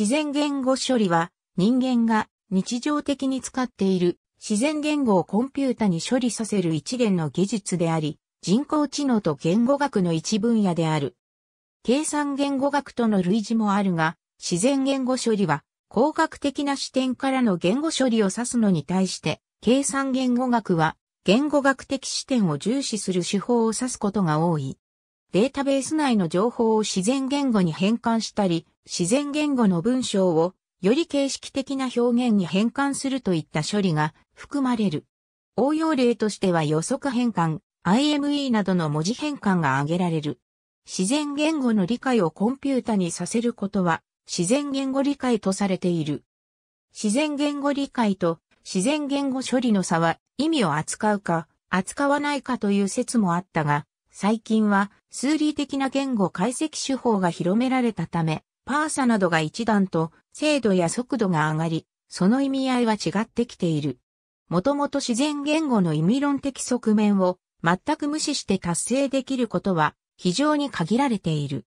自然言語処理は人間が日常的に使っている自然言語をコンピュータに処理させる一元の技術であり、人工知能と言語学の一分野である。計算言語学との類似もあるが、自然言語処理は工学的な視点からの言語処理を指すのに対して、計算言語学は言語学的視点を重視する手法を指すことが多い。データベース内の情報を自然言語に変換したり、自然言語の文章をより形式的な表現に変換するといった処理が含まれる。応用例としては予測変換、IME などの文字変換が挙げられる。自然言語の理解をコンピュータにさせることは自然言語理解とされている。自然言語理解と自然言語処理の差は意味を扱うか扱わないかという説もあったが、最近は数理的な言語解析手法が広められたため、パーサなどが一段と精度や速度が上がり、その意味合いは違ってきている。もともと自然言語の意味論的側面を全く無視して達成できることは非常に限られている。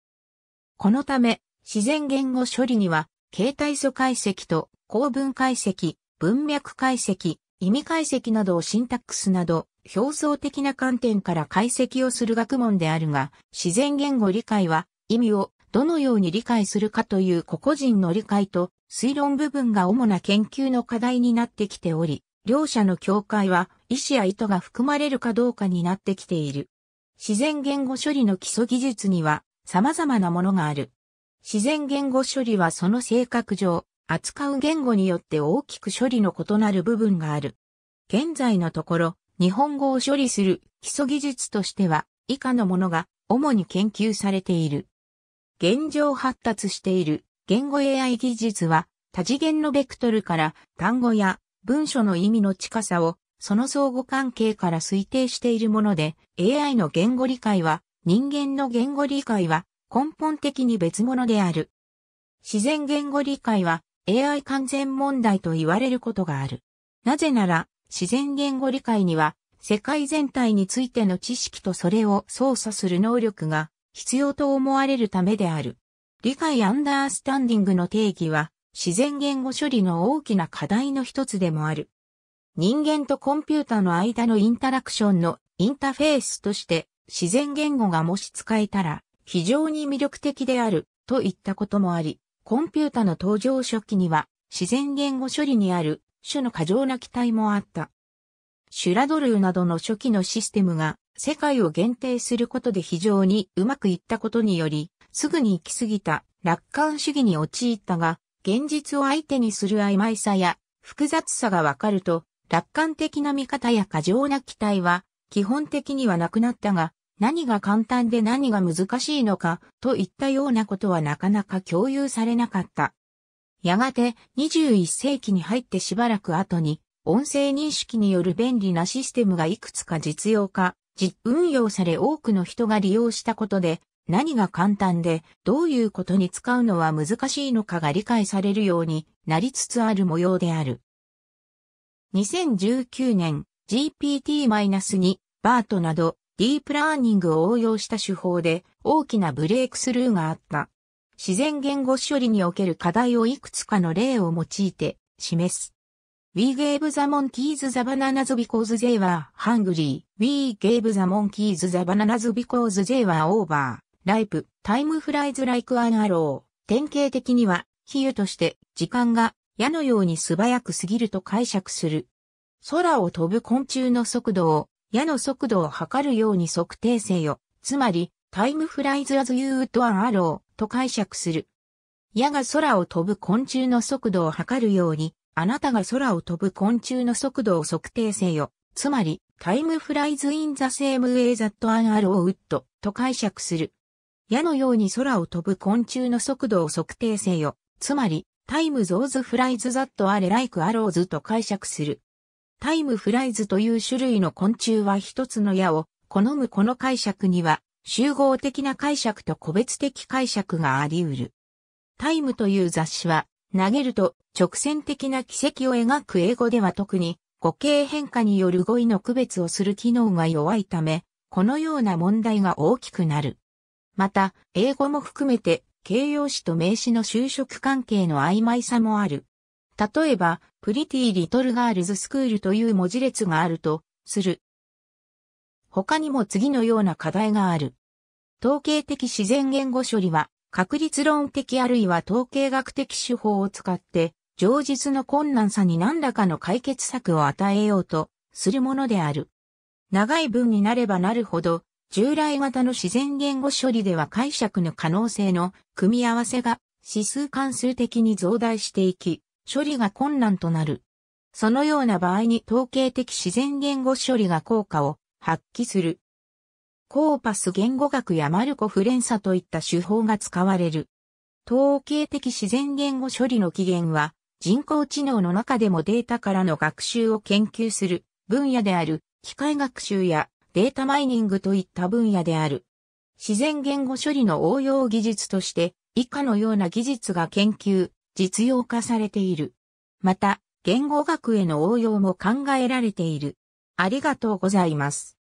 このため、自然言語処理には、形態素解析と構文解析、文脈解析、意味解析などをシンタックスなど、表層的な観点から解析をする学問であるが、自然言語理解は、意味をどのように理解するかという個々人の理解と推論部分が主な研究の課題になってきており、両者の境界は意思や意図が含まれるかどうかになってきている。自然言語処理の基礎技術には様々なものがある。自然言語処理はその性格上、扱う言語によって大きく処理の異なる部分がある。現在のところ、日本語を処理する基礎技術としては、以下のものが主に研究されている。現状発達している言語 AI 技術は、多次元のベクトルから単語や文書の意味の近さをその相互関係から推定しているもので、AI の言語理解は、人間の言語理解は根本的に別物である。自然言語理解は AI 完全問題と言われることがある。なぜなら、自然言語理解には、世界全体についての知識とそれを操作する能力が必要と思われるためである。理解アンダースタンディングの定義は、自然言語処理の大きな課題の一つでもある。人間とコンピュータの間のインタラクションのインターフェースとして自然言語がもし使えたら非常に魅力的であるといったこともあり、コンピュータの登場初期には、自然言語処理にある種の過剰な期待もあった。シュラドルーなどの初期のシステムが世界を限定することで非常にうまくいったことにより、すぐに行き過ぎた楽観主義に陥ったが、現実を相手にする曖昧さや複雑さがわかると、楽観的な見方や過剰な期待は基本的にはなくなったが、何が簡単で何が難しいのかといったようなことはなかなか共有されなかった。やがて21世紀に入ってしばらく後に音声認識による便利なシステムがいくつか実用化、運用され多くの人が利用したことで何が簡単でどういうことに使うのは難しいのかが理解されるようになりつつある模様である。2019年 GPT-2 バートなどディープラーニングを応用した手法で大きなブレイクスルーがあった。自然言語処理における課題をいくつかの例を用いて示す。We gave the monkeys the bananas because they were hungry.We gave the monkeys the bananas because they were o v e r l i f e time flies like an arrow. 典型的には、比喩として時間が矢のように素早く過ぎると解釈する。空を飛ぶ昆虫の速度を矢の速度を測るように測定せよ、つまり、タイムフライズアズユーウッドアンアローと解釈する。矢が空を飛ぶ昆虫の速度を測るように、あなたが空を飛ぶ昆虫の速度を測定せよ。つまり、タイムフライズインザセームウェイザットアンアローウッドと解釈する。矢のように空を飛ぶ昆虫の速度を測定せよ。つまり、タイムゾーズフライズザットアレライクアローズと解釈する。タイムフライズという種類の昆虫は一つの矢を好むこの解釈には集合的な解釈と個別的解釈があり得る。タイムという雑誌は投げると直線的な軌跡を描く英語では特に語形変化による語彙の区別をする機能が弱いため、このような問題が大きくなる。また、英語も含めて形容詞と名詞の就職関係の曖昧さもある。例えば、プリティリトルガールズスクールという文字列があると、する。他にも次のような課題がある。統計的自然言語処理は、確率論的あるいは統計学的手法を使って、上述の困難さに何らかの解決策を与えようとするものである。長い文になればなるほど、従来型の自然言語処理では解釈の可能性の組み合わせが指数関数的に増大していき、処理が困難となる。そのような場合に統計的自然言語処理が効果を発揮する。コーパス言語学やマルコ・フレンサといった手法が使われる。統計的自然言語処理の起源は人工知能の中でもデータからの学習を研究する分野である機械学習やデータマイニングといった分野である。自然言語処理の応用技術として以下のような技術が研究、実用化されている。また、言語学への応用も考えられている。ありがとうございます。